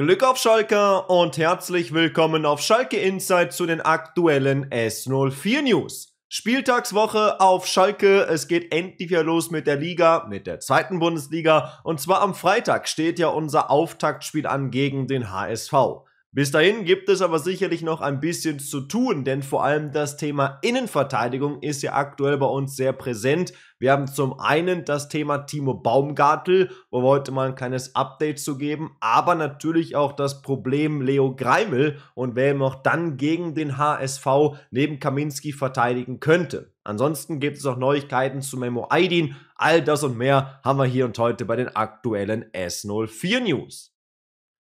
Glück auf Schalke und herzlich willkommen auf Schalke Insight zu den aktuellen S04 News. Spieltagswoche auf Schalke. Es geht endlich wieder los mit der Liga, mit der zweiten Bundesliga. Und zwar am Freitag steht ja unser Auftaktspiel an gegen den HSV. Bis dahin gibt es aber sicherlich noch ein bisschen zu tun, denn vor allem das Thema Innenverteidigung ist ja aktuell bei uns sehr präsent. Wir haben zum einen das Thema Timo Baumgartel, wo wir heute mal ein kleines Update zu geben, aber natürlich auch das Problem Leo Greimel und wer ihm auch dann gegen den HSV neben Kaminski verteidigen könnte. Ansonsten gibt es auch Neuigkeiten zu Memo Aidin. All das und mehr haben wir hier und heute bei den aktuellen S04 News.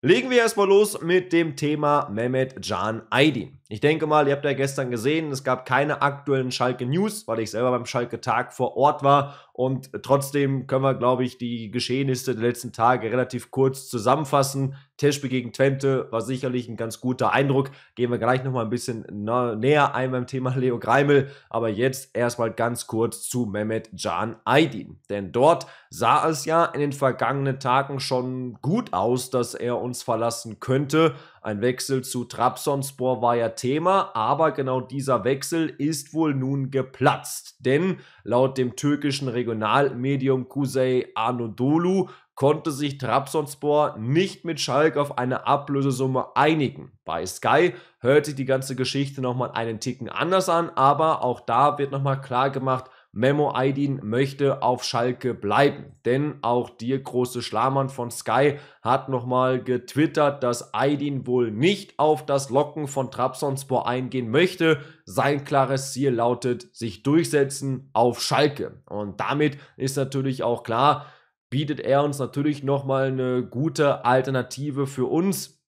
Legen wir erstmal los mit dem Thema Mehmet Can Aydin. Ich denke mal, ihr habt ja gestern gesehen, es gab keine aktuellen Schalke News, weil ich selber beim Schalke Tag vor Ort war. Und trotzdem können wir, glaube ich, die Geschehnisse der letzten Tage relativ kurz zusammenfassen. Teschbe gegen Twente war sicherlich ein ganz guter Eindruck. Gehen wir gleich nochmal ein bisschen näher ein beim Thema Leo Greimel. Aber jetzt erstmal ganz kurz zu Mehmet Can Aydin. Denn dort sah es ja in den vergangenen Tagen schon gut aus, dass er uns verlassen könnte. Ein Wechsel zu Trabzonspor war ja Thema, aber genau dieser Wechsel ist wohl nun geplatzt. Denn laut dem türkischen Regionalmedium Kusey Anodolu konnte sich Trabzonspor nicht mit Schalk auf eine Ablösesumme einigen. Bei Sky hört sich die ganze Geschichte nochmal einen Ticken anders an, aber auch da wird nochmal klar gemacht, Memo Aydin möchte auf Schalke bleiben. Denn auch dir große Schlamann von Sky hat nochmal getwittert, dass Aydin wohl nicht auf das Locken von Trabzonspor eingehen möchte. Sein klares Ziel lautet, sich durchsetzen auf Schalke. Und damit ist natürlich auch klar, bietet er uns natürlich nochmal eine gute Alternative für uns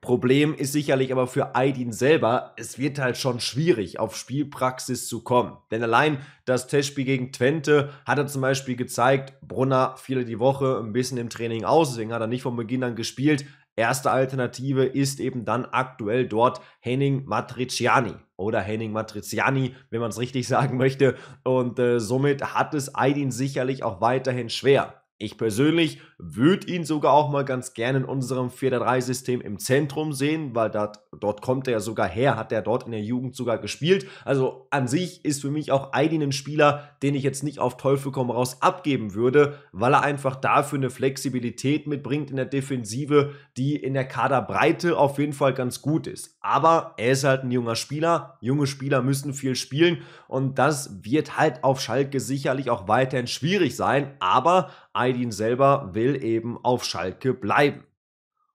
Problem ist sicherlich aber für Aidin selber, es wird halt schon schwierig, auf Spielpraxis zu kommen. Denn allein das Testspiel gegen Twente hat er zum Beispiel gezeigt, Brunner fiel die Woche ein bisschen im Training aus, deswegen hat er nicht von Beginn an gespielt. Erste Alternative ist eben dann aktuell dort Henning Matriciani oder Henning Matriciani, wenn man es richtig sagen möchte. Und äh, somit hat es Aidin sicherlich auch weiterhin schwer. Ich persönlich würde ihn sogar auch mal ganz gerne in unserem 4-3-System im Zentrum sehen, weil dat, dort kommt er ja sogar her, hat er dort in der Jugend sogar gespielt. Also an sich ist für mich auch Aidin ein Spieler, den ich jetzt nicht auf Teufel komm raus abgeben würde, weil er einfach dafür eine Flexibilität mitbringt in der Defensive, die in der Kaderbreite auf jeden Fall ganz gut ist. Aber er ist halt ein junger Spieler, junge Spieler müssen viel spielen und das wird halt auf Schalke sicherlich auch weiterhin schwierig sein, aber Aydin selber will eben auf Schalke bleiben.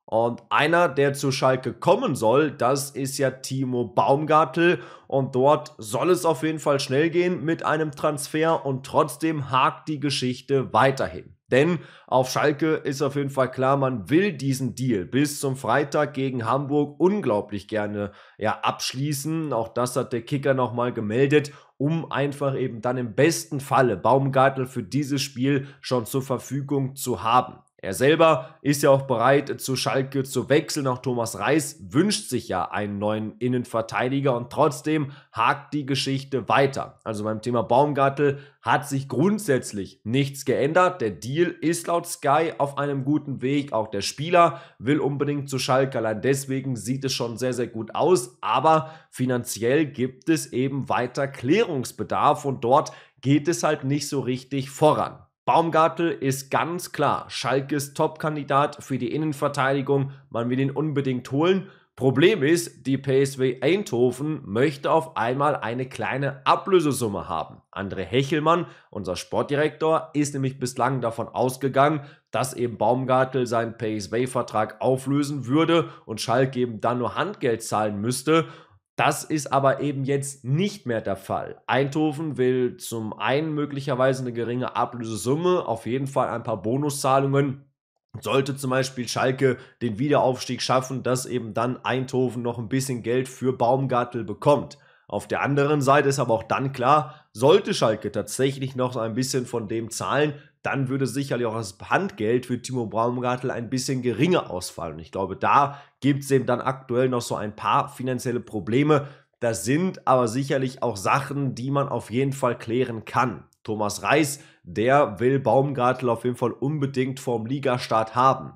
Und einer, der zu Schalke kommen soll, das ist ja Timo Baumgartel. Und dort soll es auf jeden Fall schnell gehen mit einem Transfer und trotzdem hakt die Geschichte weiterhin. Denn auf Schalke ist auf jeden Fall klar, man will diesen Deal bis zum Freitag gegen Hamburg unglaublich gerne ja, abschließen. Auch das hat der Kicker nochmal gemeldet, um einfach eben dann im besten Falle Baumgartel für dieses Spiel schon zur Verfügung zu haben. Er selber ist ja auch bereit, zu Schalke zu wechseln. Auch Thomas Reis wünscht sich ja einen neuen Innenverteidiger und trotzdem hakt die Geschichte weiter. Also beim Thema Baumgartel hat sich grundsätzlich nichts geändert. Der Deal ist laut Sky auf einem guten Weg. Auch der Spieler will unbedingt zu Schalke. Allein deswegen sieht es schon sehr, sehr gut aus. Aber finanziell gibt es eben weiter Klärungsbedarf und dort geht es halt nicht so richtig voran. Baumgartel ist ganz klar Schalkes Topkandidat für die Innenverteidigung. Man will ihn unbedingt holen. Problem ist, die PSW Eindhoven möchte auf einmal eine kleine Ablösesumme haben. André Hechelmann, unser Sportdirektor, ist nämlich bislang davon ausgegangen, dass eben Baumgartel seinen PSW-Vertrag auflösen würde und Schalke eben dann nur Handgeld zahlen müsste. Das ist aber eben jetzt nicht mehr der Fall. Eindhoven will zum einen möglicherweise eine geringe Ablösesumme, auf jeden Fall ein paar Bonuszahlungen. Sollte zum Beispiel Schalke den Wiederaufstieg schaffen, dass eben dann Eindhoven noch ein bisschen Geld für Baumgartel bekommt. Auf der anderen Seite ist aber auch dann klar, sollte Schalke tatsächlich noch ein bisschen von dem zahlen, dann würde sicherlich auch das Handgeld für Timo Baumgartel ein bisschen geringer ausfallen. Und ich glaube, da gibt es eben dann aktuell noch so ein paar finanzielle Probleme. Das sind aber sicherlich auch Sachen, die man auf jeden Fall klären kann. Thomas Reis, der will Baumgartel auf jeden Fall unbedingt vorm Ligastart haben.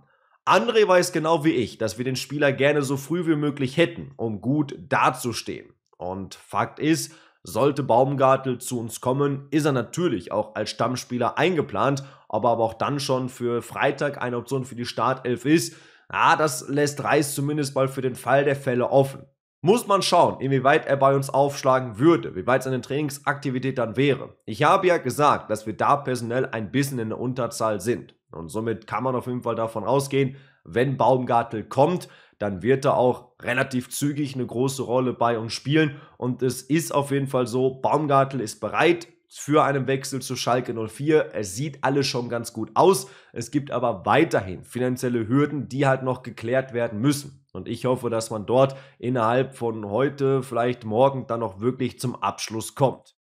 André weiß genau wie ich, dass wir den Spieler gerne so früh wie möglich hätten, um gut dazustehen. Und Fakt ist, sollte Baumgartel zu uns kommen, ist er natürlich auch als Stammspieler eingeplant, ob er aber auch dann schon für Freitag eine Option für die Startelf ist. ja, das lässt Reis zumindest mal für den Fall der Fälle offen. Muss man schauen, inwieweit er bei uns aufschlagen würde, wie weit seine Trainingsaktivität dann wäre. Ich habe ja gesagt, dass wir da personell ein bisschen in der Unterzahl sind. Und somit kann man auf jeden Fall davon ausgehen, wenn Baumgartel kommt, dann wird er auch relativ zügig eine große Rolle bei uns spielen. Und es ist auf jeden Fall so, Baumgartel ist bereit für einen Wechsel zu Schalke 04. Es sieht alles schon ganz gut aus. Es gibt aber weiterhin finanzielle Hürden, die halt noch geklärt werden müssen. Und ich hoffe, dass man dort innerhalb von heute, vielleicht morgen, dann noch wirklich zum Abschluss kommt.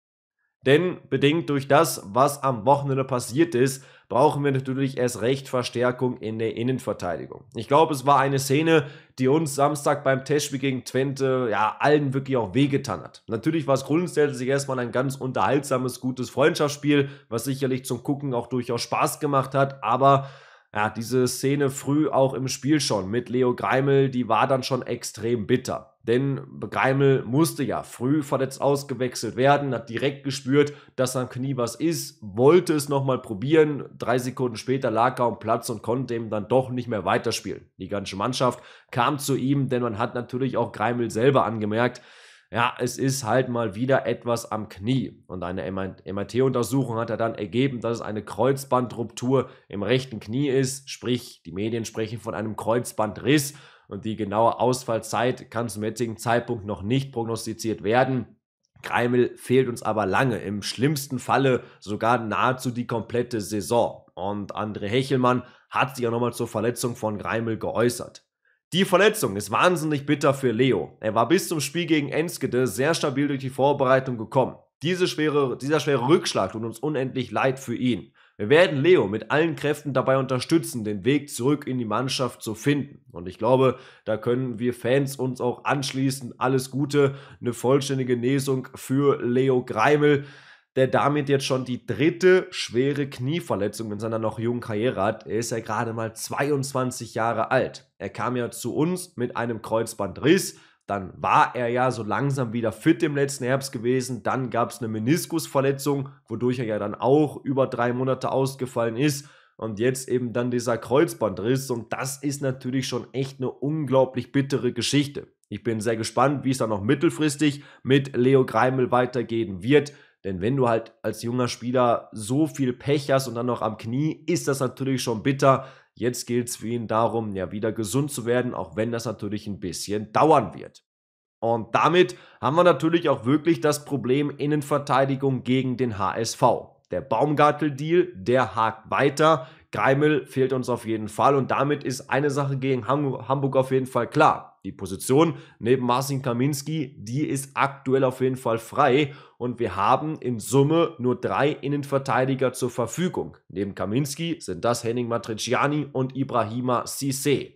Denn bedingt durch das, was am Wochenende passiert ist, brauchen wir natürlich erst recht Verstärkung in der Innenverteidigung. Ich glaube, es war eine Szene, die uns Samstag beim Testspiel gegen Twente ja allen wirklich auch wehgetan hat. Natürlich war es grundsätzlich erstmal ein ganz unterhaltsames, gutes Freundschaftsspiel, was sicherlich zum Gucken auch durchaus Spaß gemacht hat, aber ja, diese Szene früh auch im Spiel schon mit Leo Greimel, die war dann schon extrem bitter. Denn Greimel musste ja früh verletzt ausgewechselt werden, hat direkt gespürt, dass am Knie was ist, wollte es nochmal probieren. Drei Sekunden später lag er am Platz und konnte eben dann doch nicht mehr weiterspielen. Die ganze Mannschaft kam zu ihm, denn man hat natürlich auch Greimel selber angemerkt, ja, es ist halt mal wieder etwas am Knie. Und eine mit untersuchung hat er dann ergeben, dass es eine Kreuzbandruptur im rechten Knie ist, sprich, die Medien sprechen von einem Kreuzbandriss und die genaue Ausfallzeit kann zum jetzigen Zeitpunkt noch nicht prognostiziert werden. Kreimel fehlt uns aber lange, im schlimmsten Falle sogar nahezu die komplette Saison. Und André Hechelmann hat sich ja nochmal zur Verletzung von Greimel geäußert. Die Verletzung ist wahnsinnig bitter für Leo. Er war bis zum Spiel gegen Enskede sehr stabil durch die Vorbereitung gekommen. Diese schwere, dieser schwere Rückschlag tut uns unendlich leid für ihn. Wir werden Leo mit allen Kräften dabei unterstützen, den Weg zurück in die Mannschaft zu finden. Und ich glaube, da können wir Fans uns auch anschließen. Alles Gute, eine vollständige Genesung für Leo Greimel, der damit jetzt schon die dritte schwere Knieverletzung in seiner noch jungen Karriere hat. Er ist ja gerade mal 22 Jahre alt. Er kam ja zu uns mit einem Kreuzbandriss dann war er ja so langsam wieder fit im letzten Herbst gewesen. Dann gab es eine Meniskusverletzung, wodurch er ja dann auch über drei Monate ausgefallen ist. Und jetzt eben dann dieser Kreuzbandriss. Und das ist natürlich schon echt eine unglaublich bittere Geschichte. Ich bin sehr gespannt, wie es dann noch mittelfristig mit Leo Greimel weitergehen wird. Denn wenn du halt als junger Spieler so viel Pech hast und dann noch am Knie, ist das natürlich schon bitter. Jetzt gilt es für ihn darum, ja wieder gesund zu werden, auch wenn das natürlich ein bisschen dauern wird. Und damit haben wir natürlich auch wirklich das Problem Innenverteidigung gegen den HSV. Der Baumgartel-Deal, der hakt weiter. Greimel fehlt uns auf jeden Fall und damit ist eine Sache gegen Hamburg auf jeden Fall klar die Position neben Marcin Kaminski, die ist aktuell auf jeden Fall frei und wir haben in Summe nur drei Innenverteidiger zur Verfügung. Neben Kaminski sind das Henning Matriciani und Ibrahima Sisse.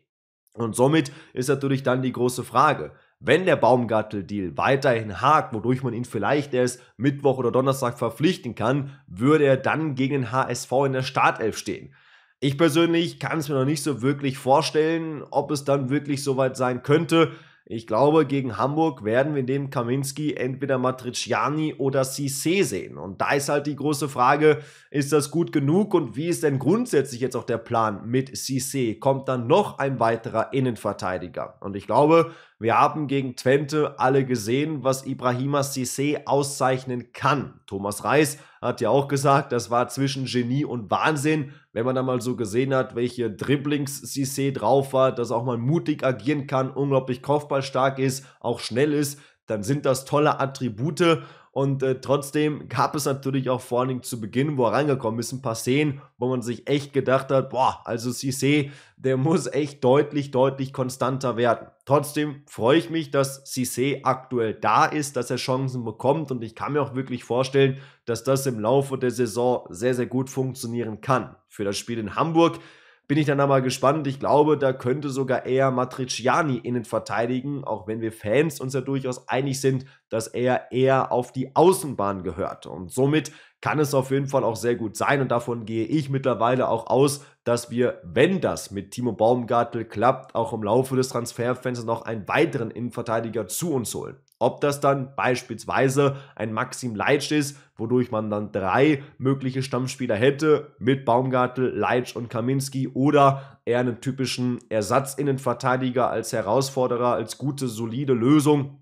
Und somit ist natürlich dann die große Frage, wenn der Baumgartel-Deal weiterhin hakt, wodurch man ihn vielleicht erst Mittwoch oder Donnerstag verpflichten kann, würde er dann gegen den HSV in der Startelf stehen. Ich persönlich kann es mir noch nicht so wirklich vorstellen, ob es dann wirklich soweit sein könnte. Ich glaube, gegen Hamburg werden wir neben Kaminski entweder Matriciani oder Cissé sehen. Und da ist halt die große Frage, ist das gut genug und wie ist denn grundsätzlich jetzt auch der Plan mit Cissé? Kommt dann noch ein weiterer Innenverteidiger? Und ich glaube, wir haben gegen Twente alle gesehen, was Ibrahima Cissé auszeichnen kann. Thomas Reis hat ja auch gesagt, das war zwischen Genie und Wahnsinn. Wenn man da mal so gesehen hat, welche Dribblings Cissé drauf war, dass auch mal mutig agieren kann, unglaublich kopfballstark ist, auch schnell ist, dann sind das tolle Attribute. Und äh, trotzdem gab es natürlich auch vor allen Dingen zu Beginn, wo er reingekommen ist, ein paar Szenen, wo man sich echt gedacht hat, boah, also Cissé, der muss echt deutlich, deutlich konstanter werden. Trotzdem freue ich mich, dass Cissé aktuell da ist, dass er Chancen bekommt und ich kann mir auch wirklich vorstellen, dass das im Laufe der Saison sehr, sehr gut funktionieren kann. Für das Spiel in Hamburg bin ich dann aber gespannt. Ich glaube, da könnte sogar eher Matriciani innen verteidigen, auch wenn wir Fans uns ja durchaus einig sind, dass er eher auf die Außenbahn gehört. Und somit kann es auf jeden Fall auch sehr gut sein und davon gehe ich mittlerweile auch aus, dass wir, wenn das mit Timo Baumgartel klappt, auch im Laufe des Transferfensters noch einen weiteren Innenverteidiger zu uns holen. Ob das dann beispielsweise ein Maxim Leitsch ist, wodurch man dann drei mögliche Stammspieler hätte, mit Baumgartel, Leitsch und Kaminski, oder eher einen typischen Ersatzinnenverteidiger als Herausforderer, als gute, solide Lösung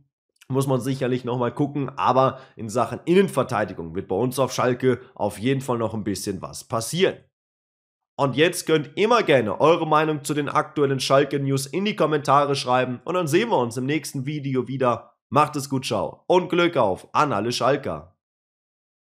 muss man sicherlich nochmal gucken, aber in Sachen Innenverteidigung wird bei uns auf Schalke auf jeden Fall noch ein bisschen was passieren. Und jetzt könnt immer gerne eure Meinung zu den aktuellen Schalke News in die Kommentare schreiben und dann sehen wir uns im nächsten Video wieder. Macht es gut, ciao und Glück auf an alle Schalker.